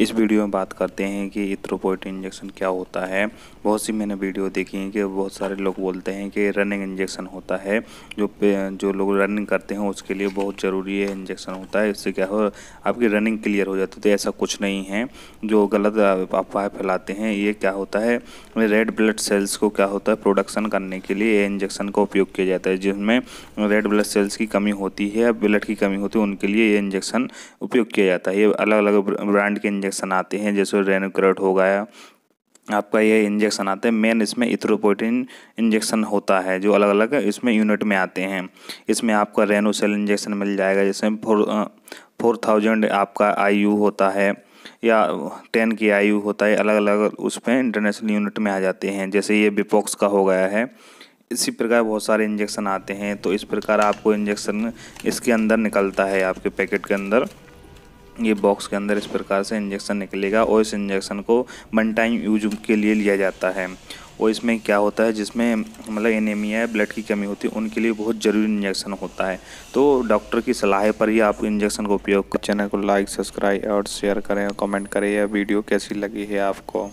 इस वीडियो में बात करते हैं कि इथ्रोपोइट इंजेक्शन क्या होता है बहुत सी मैंने वीडियो देखी है कि बहुत सारे लोग बोलते हैं कि रनिंग इंजेक्शन होता है जो जो लोग रनिंग करते हैं उसके लिए बहुत ज़रूरी है इंजेक्शन होता है इससे क्या हो आपकी रनिंग क्लियर हो जाती है तो ऐसा कुछ नहीं है जो गलत अफवाह फैलाते हैं ये क्या होता है रेड ब्लड सेल्स को क्या होता है प्रोडक्शन करने के लिए ये इंजेक्शन का उपयोग किया जाता है जिसमें रेड ब्लड सेल्स की कमी होती है ब्लड की कमी होती है उनके लिए ये इंजेक्शन उपयोग किया जाता है ये अलग अलग ब्रांड के इंजेक्शन आते हैं जैसे रेनोक्रेट हो गया आपका ये इंजेक्शन आते हैं मेन इसमें इथ्रोपोटिन इंजेक्शन होता है जो अलग अलग इसमें यूनिट में आते हैं इसमें आपका रेनोसेल इंजेक्शन मिल जाएगा जैसे फोर फोर थाउजेंड आपका आई होता है या टेन की आई होता है अलग अलग उसमें इंटरनेशनल यूनिट में आ जाते हैं जैसे ये बिपॉक्स का हो गया है इसी प्रकार बहुत सारे इंजेक्शन आते हैं तो इस प्रकार आपको इंजेक्शन इसके अंदर निकलता है आपके पैकेट के अंदर ये बॉक्स के अंदर इस प्रकार से इंजेक्शन निकलेगा और इस इंजेक्शन को वन टाइम यूज के लिए लिया जाता है और इसमें क्या होता है जिसमें मतलब एनीमिया ब्लड की कमी होती है उनके लिए बहुत ज़रूरी इंजेक्शन होता है तो डॉक्टर की सलाह पर ही आप इंजेक्शन का उपयोग चैनल को लाइक सब्सक्राइब और शेयर करें और कमेंट करें या वीडियो कैसी लगी है आपको